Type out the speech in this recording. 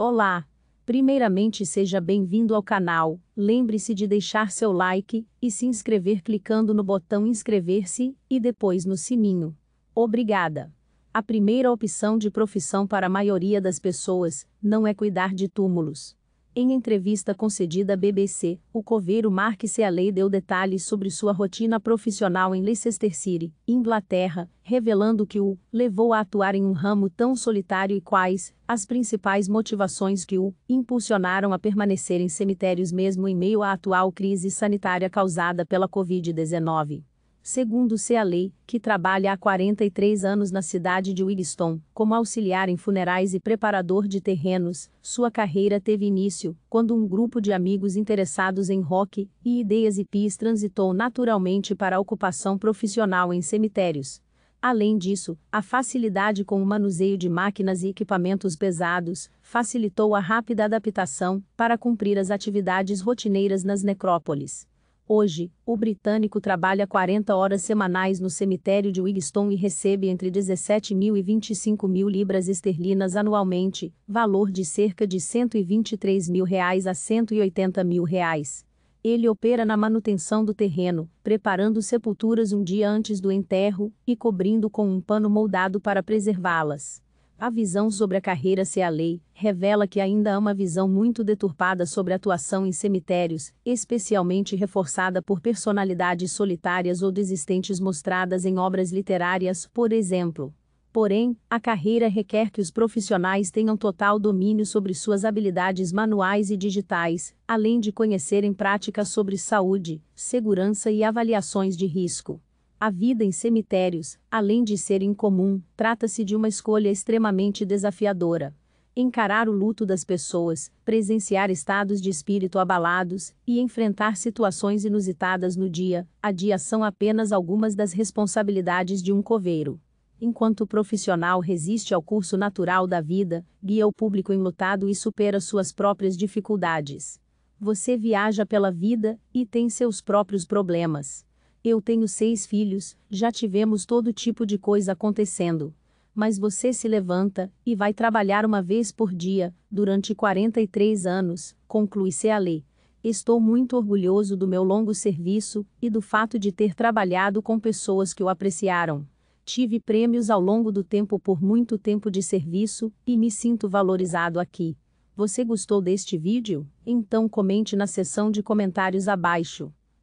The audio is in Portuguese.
Olá! Primeiramente, seja bem-vindo ao canal. Lembre-se de deixar seu like e se inscrever clicando no botão inscrever-se e depois no sininho. Obrigada! A primeira opção de profissão para a maioria das pessoas não é cuidar de túmulos. Em entrevista concedida à BBC, o coveiro Mark Sealey deu detalhes sobre sua rotina profissional em Leicester City, Inglaterra, revelando que o levou a atuar em um ramo tão solitário e quais as principais motivações que o impulsionaram a permanecer em cemitérios mesmo em meio à atual crise sanitária causada pela Covid-19 segundo-se a lei, que trabalha há 43 anos na cidade de Williston, como auxiliar em funerais e preparador de terrenos, sua carreira teve início quando um grupo de amigos interessados em rock e ideias hippies transitou naturalmente para a ocupação profissional em cemitérios. Além disso, a facilidade com o manuseio de máquinas e equipamentos pesados facilitou a rápida adaptação para cumprir as atividades rotineiras nas necrópolis. Hoje, o britânico trabalha 40 horas semanais no cemitério de Wigston e recebe entre 17 mil e 25 mil libras esterlinas anualmente, valor de cerca de 123 mil reais a 180 mil reais. Ele opera na manutenção do terreno, preparando sepulturas um dia antes do enterro e cobrindo com um pano moldado para preservá-las. A visão sobre a carreira se a lei revela que ainda há uma visão muito deturpada sobre a atuação em cemitérios, especialmente reforçada por personalidades solitárias ou desistentes mostradas em obras literárias, por exemplo. Porém, a carreira requer que os profissionais tenham total domínio sobre suas habilidades manuais e digitais, além de conhecerem práticas sobre saúde, segurança e avaliações de risco. A vida em cemitérios, além de ser incomum, trata-se de uma escolha extremamente desafiadora. Encarar o luto das pessoas, presenciar estados de espírito abalados e enfrentar situações inusitadas no dia a dia são apenas algumas das responsabilidades de um coveiro enquanto o profissional resiste ao curso natural da vida, guia o público enlutado e supera suas próprias dificuldades. Você viaja pela vida e tem seus próprios problemas. Eu tenho seis filhos, já tivemos todo tipo de coisa acontecendo. Mas você se levanta e vai trabalhar uma vez por dia, durante 43 anos, conclui Seale. Estou muito orgulhoso do meu longo serviço e do fato de ter trabalhado com pessoas que o apreciaram. Tive prêmios ao longo do tempo por muito tempo de serviço e me sinto valorizado aqui. Você gostou deste vídeo? Então comente na seção de comentários abaixo.